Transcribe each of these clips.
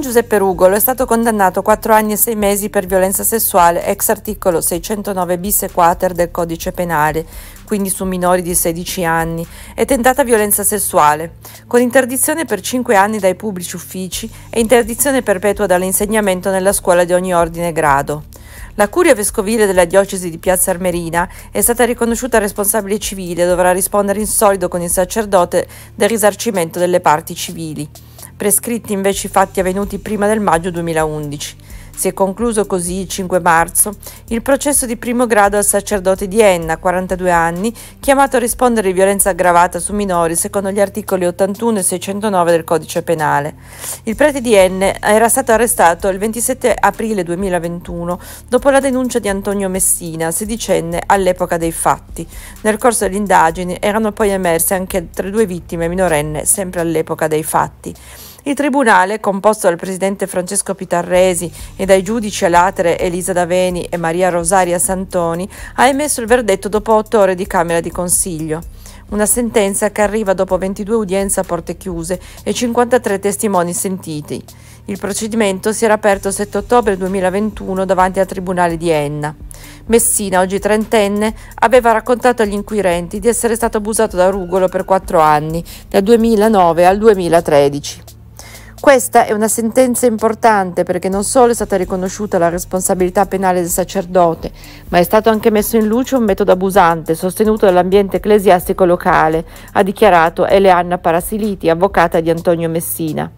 Don Giuseppe Rugolo è stato condannato a 4 anni e 6 mesi per violenza sessuale ex articolo 609 bis e quater del codice penale, quindi su minori di 16 anni, e tentata violenza sessuale, con interdizione per 5 anni dai pubblici uffici e interdizione perpetua dall'insegnamento nella scuola di ogni ordine e grado. La curia vescovile della diocesi di Piazza Armerina è stata riconosciuta responsabile civile e dovrà rispondere in solido con il sacerdote del risarcimento delle parti civili prescritti invece i fatti avvenuti prima del maggio 2011. Si è concluso così il 5 marzo il processo di primo grado al sacerdote di Enna, 42 anni, chiamato a rispondere di violenza aggravata su minori secondo gli articoli 81 e 609 del codice penale. Il prete di Enna era stato arrestato il 27 aprile 2021 dopo la denuncia di Antonio Messina, sedicenne all'epoca dei fatti. Nel corso delle indagini erano poi emerse anche altre due vittime minorenne sempre all'epoca dei fatti. Il tribunale, composto dal presidente Francesco Pitarresi e dai giudici alatere Elisa Daveni e Maria Rosaria Santoni, ha emesso il verdetto dopo otto ore di Camera di Consiglio. Una sentenza che arriva dopo 22 udienze a porte chiuse e 53 testimoni sentiti. Il procedimento si era aperto il 7 ottobre 2021 davanti al Tribunale di Enna. Messina, oggi trentenne, aveva raccontato agli inquirenti di essere stato abusato da Rugolo per quattro anni, dal 2009 al 2013. Questa è una sentenza importante perché non solo è stata riconosciuta la responsabilità penale del sacerdote, ma è stato anche messo in luce un metodo abusante sostenuto dall'ambiente ecclesiastico locale, ha dichiarato Eleanna Parasiliti, avvocata di Antonio Messina.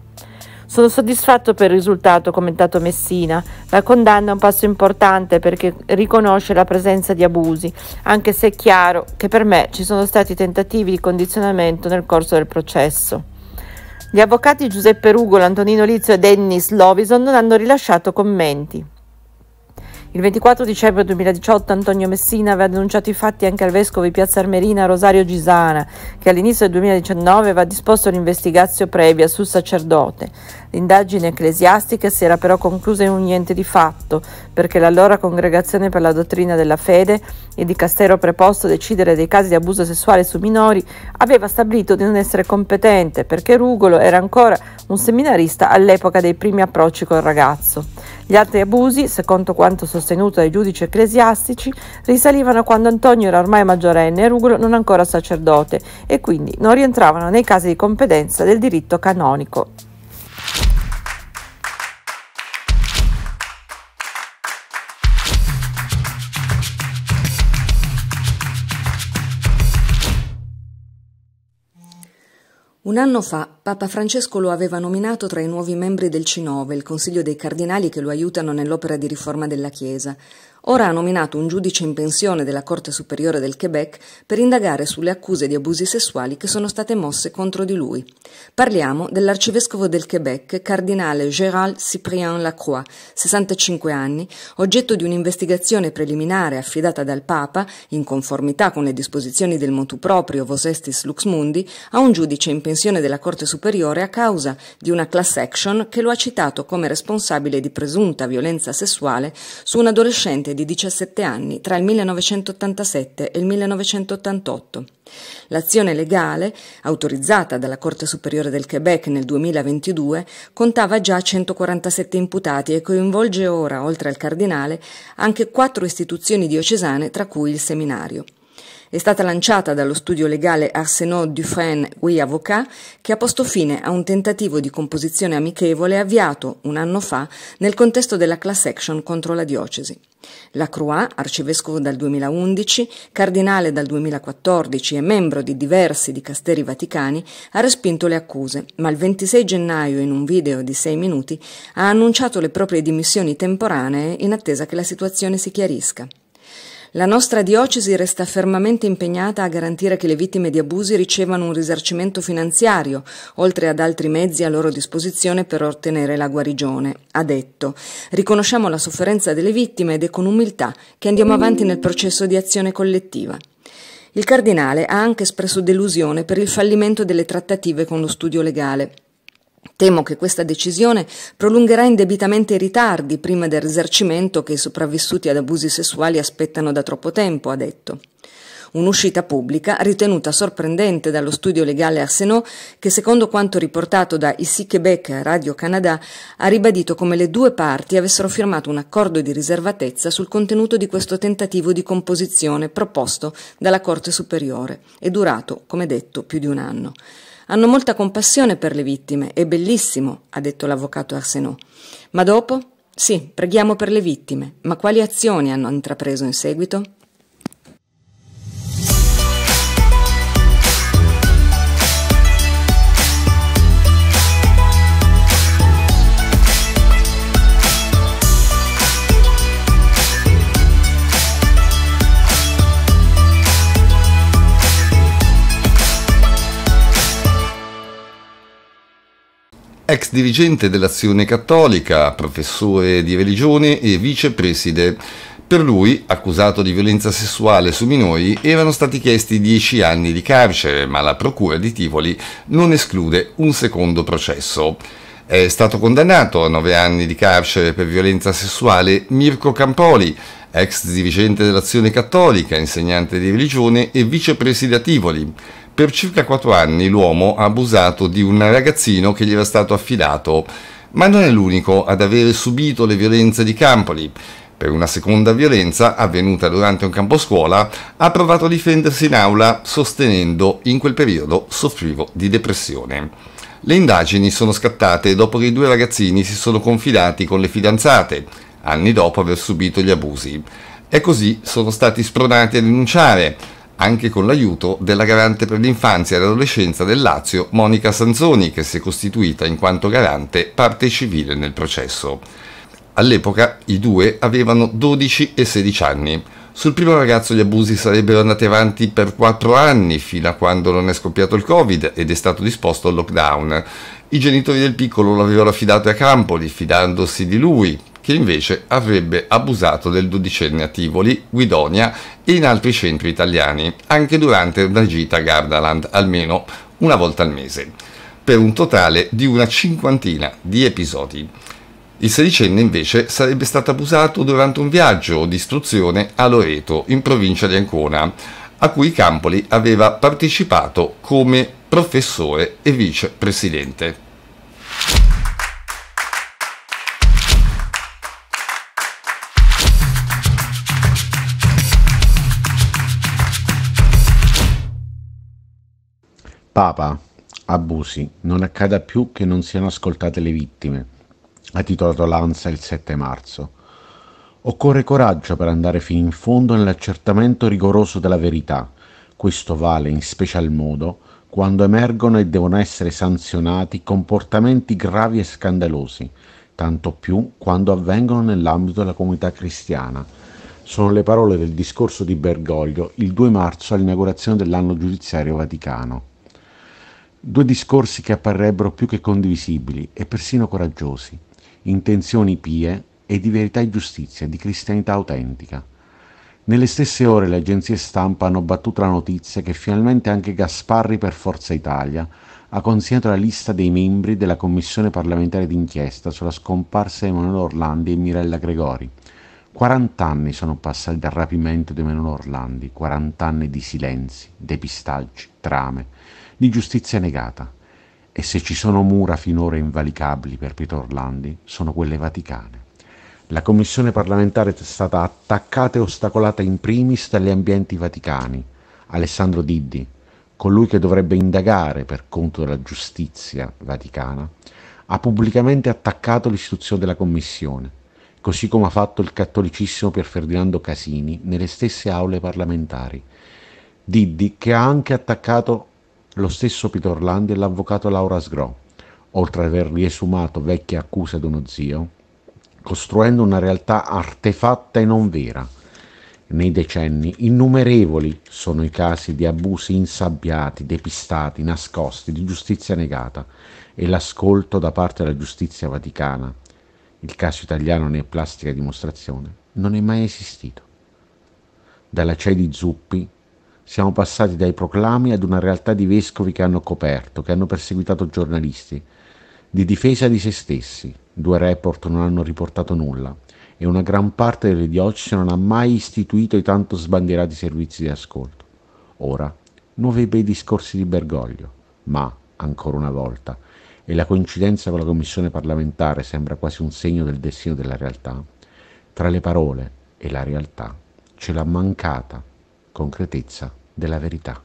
Sono soddisfatto per il risultato, commentato Messina. La condanna è un passo importante perché riconosce la presenza di abusi, anche se è chiaro che per me ci sono stati tentativi di condizionamento nel corso del processo. Gli avvocati Giuseppe Rugolo, Antonino Lizio e Dennis Lovison non hanno rilasciato commenti. Il 24 dicembre 2018 Antonio Messina aveva denunciato i fatti anche al vescovo di Piazza Armerina Rosario Gisana, che all'inizio del 2019 aveva disposto l'investigazio previa sul sacerdote. L'indagine ecclesiastica si era però conclusa in un niente di fatto, perché l'allora Congregazione per la Dottrina della Fede, il dicastero preposto a decidere dei casi di abuso sessuale su minori, aveva stabilito di non essere competente perché Rugolo era ancora un seminarista all'epoca dei primi approcci col ragazzo. Gli altri abusi, secondo quanto sostenuto dai giudici ecclesiastici, risalivano quando Antonio era ormai maggiorenne e Rugolo non ancora sacerdote e quindi non rientravano nei casi di competenza del diritto canonico. Un anno fa Papa Francesco lo aveva nominato tra i nuovi membri del C9, il Consiglio dei Cardinali che lo aiutano nell'opera di riforma della Chiesa ora ha nominato un giudice in pensione della Corte Superiore del Quebec per indagare sulle accuse di abusi sessuali che sono state mosse contro di lui. Parliamo dell'arcivescovo del Quebec, cardinale Gérald Cyprien Lacroix, 65 anni, oggetto di un'investigazione preliminare affidata dal Papa, in conformità con le disposizioni del motu proprio Vos Estis Lux Mundi, a un giudice in pensione della Corte Superiore a causa di una class action che lo ha citato come responsabile di presunta violenza sessuale su un adolescente giovanotte di 17 anni tra il 1987 e il 1988. L'azione legale, autorizzata dalla Corte Superiore del Quebec nel 2022, contava già 147 imputati e coinvolge ora, oltre al cardinale, anche quattro istituzioni diocesane, tra cui il seminario è stata lanciata dallo studio legale Arsenault Dufresne Oui Avocat, che ha posto fine a un tentativo di composizione amichevole avviato un anno fa nel contesto della class action contro la diocesi. La Croix, arcivescovo dal 2011, cardinale dal 2014 e membro di diversi dicasteri vaticani, ha respinto le accuse, ma il 26 gennaio, in un video di sei minuti, ha annunciato le proprie dimissioni temporanee in attesa che la situazione si chiarisca. La nostra diocesi resta fermamente impegnata a garantire che le vittime di abusi ricevano un risarcimento finanziario, oltre ad altri mezzi a loro disposizione per ottenere la guarigione. Ha detto: Riconosciamo la sofferenza delle vittime ed è con umiltà che andiamo avanti nel processo di azione collettiva. Il cardinale ha anche espresso delusione per il fallimento delle trattative con lo studio legale. Temo che questa decisione prolungherà indebitamente i ritardi prima del risarcimento che i sopravvissuti ad abusi sessuali aspettano da troppo tempo, ha detto. Un'uscita pubblica ritenuta sorprendente dallo studio legale Arsenault che, secondo quanto riportato da Ici Quebec Radio Canada, ha ribadito come le due parti avessero firmato un accordo di riservatezza sul contenuto di questo tentativo di composizione proposto dalla Corte Superiore e durato, come detto, più di un anno. Hanno molta compassione per le vittime, è bellissimo, ha detto l'avvocato Arsenault. Ma dopo? Sì, preghiamo per le vittime, ma quali azioni hanno intrapreso in seguito? ex dirigente dell'Azione Cattolica, professore di religione e vicepreside. Per lui, accusato di violenza sessuale su minori, erano stati chiesti 10 anni di carcere, ma la Procura di Tivoli non esclude un secondo processo. È stato condannato a 9 anni di carcere per violenza sessuale Mirko Campoli, ex dirigente dell'Azione Cattolica, insegnante di religione e vicepreside a Tivoli. Per circa 4 anni l'uomo ha abusato di un ragazzino che gli era stato affidato, ma non è l'unico ad avere subito le violenze di Campoli. Per una seconda violenza, avvenuta durante un campo scuola, ha provato a difendersi in aula sostenendo in quel periodo soffrivo di depressione. Le indagini sono scattate dopo che i due ragazzini si sono confidati con le fidanzate, anni dopo aver subito gli abusi. E così sono stati spronati a denunciare, anche con l'aiuto della garante per l'infanzia e l'adolescenza del Lazio, Monica Sanzoni, che si è costituita in quanto garante parte civile nel processo. All'epoca i due avevano 12 e 16 anni. Sul primo ragazzo gli abusi sarebbero andati avanti per 4 anni, fino a quando non è scoppiato il Covid ed è stato disposto al lockdown. I genitori del piccolo lo avevano affidato a Campoli, fidandosi di lui, che invece avrebbe abusato del dodicenne a Tivoli, Guidonia e in altri centri italiani, anche durante una gita a Gardaland, almeno una volta al mese, per un totale di una cinquantina di episodi. Il sedicenne invece sarebbe stato abusato durante un viaggio di istruzione a Loreto, in provincia di Ancona, a cui Campoli aveva partecipato come professore e vicepresidente. Papa, abusi, non accada più che non siano ascoltate le vittime, ha titolato Lanza il 7 marzo. Occorre coraggio per andare fino in fondo nell'accertamento rigoroso della verità. Questo vale in special modo quando emergono e devono essere sanzionati comportamenti gravi e scandalosi, tanto più quando avvengono nell'ambito della comunità cristiana. Sono le parole del discorso di Bergoglio il 2 marzo all'inaugurazione dell'anno giudiziario vaticano. Due discorsi che apparrebbero più che condivisibili e persino coraggiosi, intenzioni pie e di verità e giustizia, di cristianità autentica. Nelle stesse ore le agenzie stampa hanno battuto la notizia che finalmente anche Gasparri per Forza Italia ha consegnato la lista dei membri della commissione parlamentare d'inchiesta sulla scomparsa di Emanuele Orlandi e Mirella Gregori. 40 anni sono passati dal rapimento di Emanuele Orlandi, 40 anni di silenzi, depistaggi, trame di giustizia negata. E se ci sono mura finora invalicabili per Pietro Orlandi, sono quelle vaticane. La commissione parlamentare è stata attaccata e ostacolata in primis dagli ambienti vaticani. Alessandro Diddi, colui che dovrebbe indagare per conto della giustizia vaticana, ha pubblicamente attaccato l'istituzione della commissione, così come ha fatto il cattolicissimo Pier Ferdinando Casini nelle stesse aule parlamentari. Diddi che ha anche attaccato lo stesso Peter Landi e l'avvocato Laura Sgro, oltre ad aver riesumato vecchie accuse ad uno zio, costruendo una realtà artefatta e non vera. Nei decenni innumerevoli sono i casi di abusi insabbiati, depistati, nascosti, di giustizia negata e l'ascolto da parte della giustizia vaticana. Il caso italiano ne è plastica dimostrazione, non è mai esistito. Dalla CEI di Zuppi siamo passati dai proclami ad una realtà di vescovi che hanno coperto, che hanno perseguitato giornalisti, di difesa di se stessi. Due report non hanno riportato nulla e una gran parte delle diocesi non ha mai istituito i tanto sbandierati servizi di ascolto. Ora, nuovi bei discorsi di Bergoglio, ma, ancora una volta, e la coincidenza con la commissione parlamentare sembra quasi un segno del destino della realtà, tra le parole e la realtà ce l'ha mancata concretezza della verità.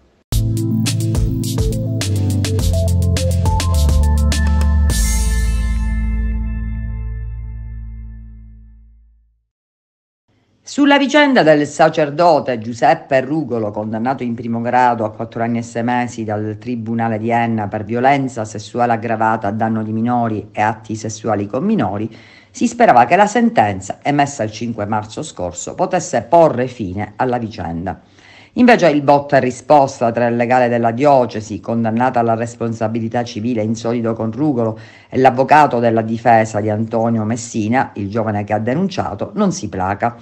Sulla vicenda del sacerdote Giuseppe Rugolo, condannato in primo grado a quattro anni e sei mesi dal Tribunale di Enna per violenza sessuale aggravata a danno di minori e atti sessuali con minori, si sperava che la sentenza, emessa il 5 marzo scorso, potesse porre fine alla vicenda. Invece il botta risposta tra il legale della diocesi, condannata alla responsabilità civile in solido Rugolo, e l'avvocato della difesa di Antonio Messina, il giovane che ha denunciato, non si placa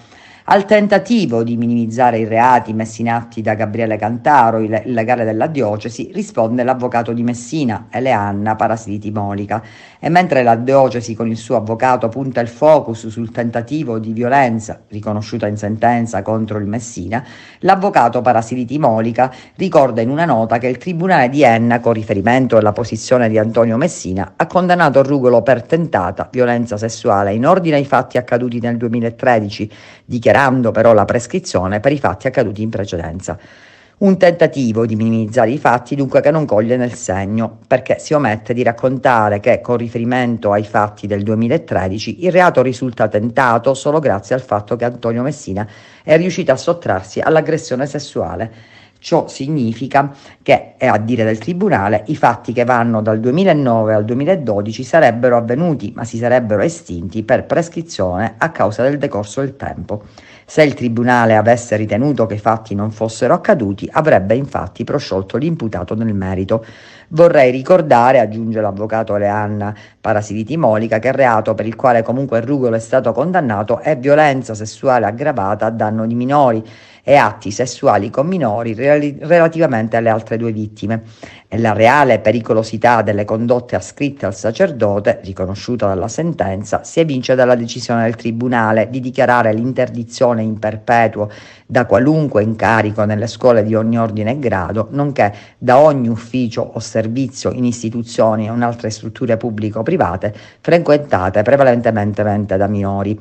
al tentativo di minimizzare i reati messi in atti da Gabriele Cantaro, il legale della diocesi, risponde l'avvocato di Messina, Eleanna Parasliti Molica. E mentre la diocesi con il suo avvocato punta il focus sul tentativo di violenza riconosciuta in sentenza contro il Messina, l'avvocato Parasliti Molica ricorda in una nota che il Tribunale di Enna, con riferimento alla posizione di Antonio Messina, ha condannato Rugolo per tentata violenza sessuale in ordine ai fatti accaduti nel 2013, dichiarando superando però la prescrizione per i fatti accaduti in precedenza. Un tentativo di minimizzare i fatti dunque che non coglie nel segno, perché si omette di raccontare che con riferimento ai fatti del 2013 il reato risulta tentato solo grazie al fatto che Antonio Messina è riuscito a sottrarsi all'aggressione sessuale Ciò significa che, a dire del Tribunale, i fatti che vanno dal 2009 al 2012 sarebbero avvenuti, ma si sarebbero estinti per prescrizione a causa del decorso del tempo. Se il Tribunale avesse ritenuto che i fatti non fossero accaduti, avrebbe infatti prosciolto l'imputato nel merito. Vorrei ricordare, aggiunge l'avvocato Leanna Parasiditi Molica, che il reato per il quale comunque Rugolo è stato condannato è violenza sessuale aggravata a danno di minori e atti sessuali con minori relativamente alle altre due vittime e la reale pericolosità delle condotte ascritte al sacerdote, riconosciuta dalla sentenza, si evince dalla decisione del Tribunale di dichiarare l'interdizione in perpetuo da qualunque incarico nelle scuole di ogni ordine e grado, nonché da ogni ufficio o servizio in istituzioni o in altre strutture pubblico-private frequentate prevalentemente da minori.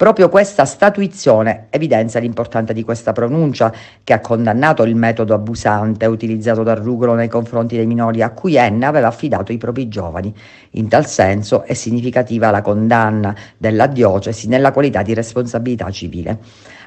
Proprio questa statuizione evidenzia l'importanza di questa pronuncia, che ha condannato il metodo abusante utilizzato dal Rugolo nei confronti dei minori a cui Enna aveva affidato i propri giovani. In tal senso è significativa la condanna della diocesi nella qualità di responsabilità civile.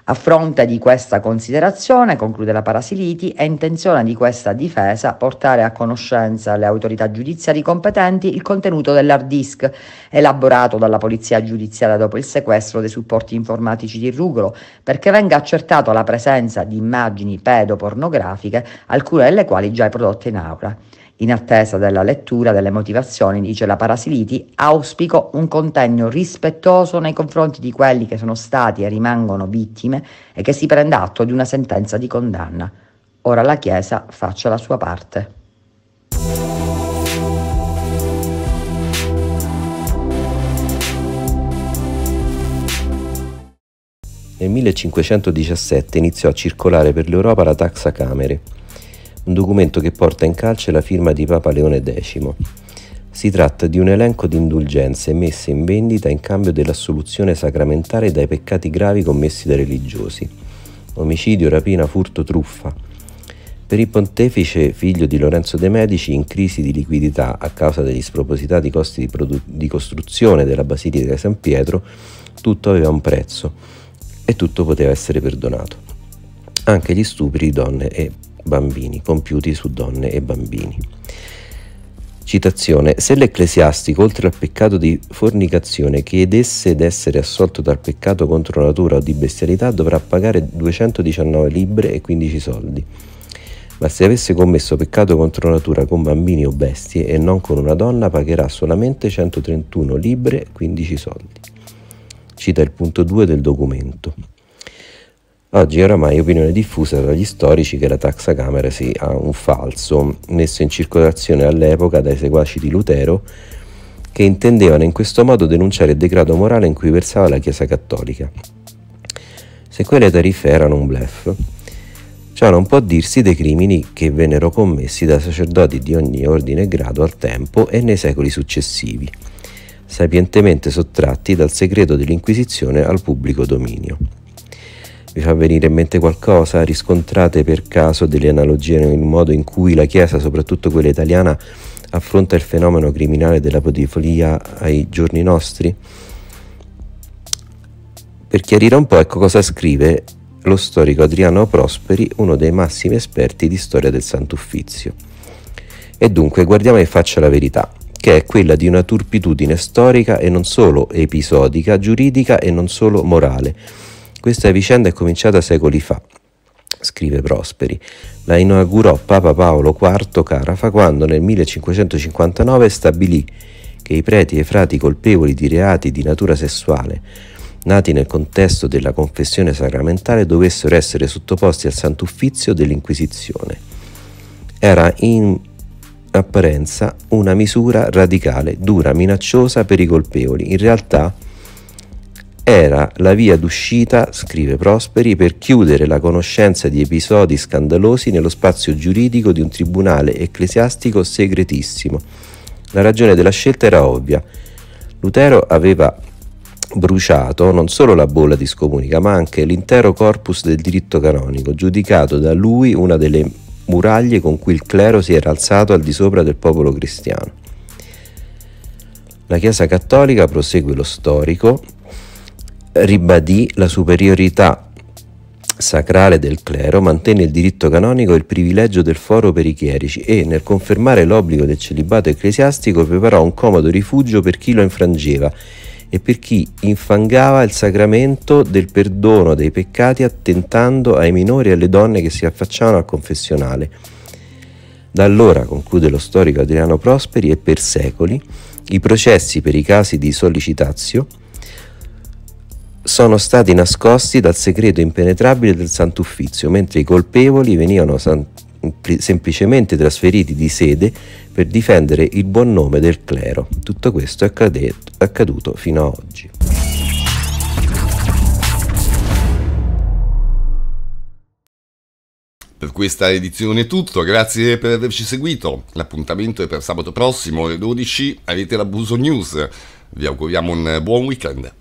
A fronte di questa considerazione, conclude la Parasiliti, è intenzione di questa difesa portare a conoscenza le autorità giudiziarie competenti il contenuto dell'hard disk elaborato dalla polizia giudiziaria dopo il sequestro dei supporti informatici di Rugolo, perché venga accertata la presenza di immagini pedopornografiche, alcune delle quali già prodotte in aula. In attesa della lettura delle motivazioni, dice la Parasiliti, auspico un contegno rispettoso nei confronti di quelli che sono stati e rimangono vittime e che si prenda atto di una sentenza di condanna. Ora la Chiesa faccia la sua parte. Nel 1517 iniziò a circolare per l'Europa la taxa camere un documento che porta in calce la firma di Papa Leone X. Si tratta di un elenco di indulgenze messe in vendita in cambio dell'assoluzione sacramentale dai peccati gravi commessi dai religiosi. Omicidio, rapina, furto, truffa. Per il pontefice, figlio di Lorenzo de' Medici, in crisi di liquidità a causa degli spropositati costi di, produ- di costruzione della Basilica di San Pietro, tutto aveva un prezzo e tutto poteva essere perdonato. Anche gli stupri di donne e bambini compiuti su donne e bambini. Citazione: Se l'ecclesiastico, oltre al peccato di fornicazione, chiedesse d'essere assolto dal peccato contro natura o di bestialità, dovrà pagare 219 libbre e 15 soldi. Ma se avesse commesso peccato contro natura con bambini o bestie e non con una donna, pagherà solamente 131 libbre e 15 soldi. Cita il punto 2 del documento. Oggi è oramai opinione diffusa dagli storici che la taxa camera sia un falso, messo in circolazione all'epoca dai seguaci di Lutero, che intendevano in questo modo denunciare il degrado morale in cui versava la Chiesa cattolica. Se quelle tariffe erano un blef, ciò non può dirsi dei crimini che vennero commessi da sacerdoti di ogni ordine e grado al tempo e nei secoli successivi, sapientemente sottratti dal segreto dell'Inquisizione al pubblico dominio vi fa venire in mente qualcosa? Riscontrate per caso delle analogie nel modo in cui la Chiesa, soprattutto quella italiana, affronta il fenomeno criminale della podifolia ai giorni nostri? Per chiarire un po' ecco cosa scrive lo storico Adriano Prosperi, uno dei massimi esperti di storia del Sant'Uffizio. E dunque guardiamo in faccia la verità, che è quella di una turpitudine storica e non solo episodica, giuridica e non solo morale questa vicenda è cominciata secoli fa, scrive Prosperi. La inaugurò Papa Paolo IV Carafa quando nel 1559 stabilì che i preti e i frati colpevoli di reati di natura sessuale, nati nel contesto della confessione sacramentale, dovessero essere sottoposti al Sant'Uffizio dell'Inquisizione. Era in apparenza una misura radicale, dura, minacciosa per i colpevoli. In realtà, era la via d'uscita, scrive Prosperi, per chiudere la conoscenza di episodi scandalosi nello spazio giuridico di un tribunale ecclesiastico segretissimo. La ragione della scelta era ovvia. Lutero aveva bruciato non solo la bolla di scomunica, ma anche l'intero corpus del diritto canonico, giudicato da lui una delle muraglie con cui il clero si era alzato al di sopra del popolo cristiano. La Chiesa cattolica, prosegue lo storico, ribadì la superiorità sacrale del clero, mantenne il diritto canonico e il privilegio del foro per i chierici e, nel confermare l'obbligo del celibato ecclesiastico, preparò un comodo rifugio per chi lo infrangeva e per chi infangava il sacramento del perdono dei peccati attentando ai minori e alle donne che si affacciavano al confessionale. Da allora, conclude lo storico Adriano Prosperi, e per secoli, i processi per i casi di sollicitazio sono stati nascosti dal segreto impenetrabile del Sant'Uffizio, mentre i colpevoli venivano semplicemente trasferiti di sede per difendere il buon nome del clero. Tutto questo è accaduto fino ad oggi. Per questa edizione è tutto, grazie per averci seguito. L'appuntamento è per sabato prossimo alle 12, avete l'abuso news. Vi auguriamo un buon weekend.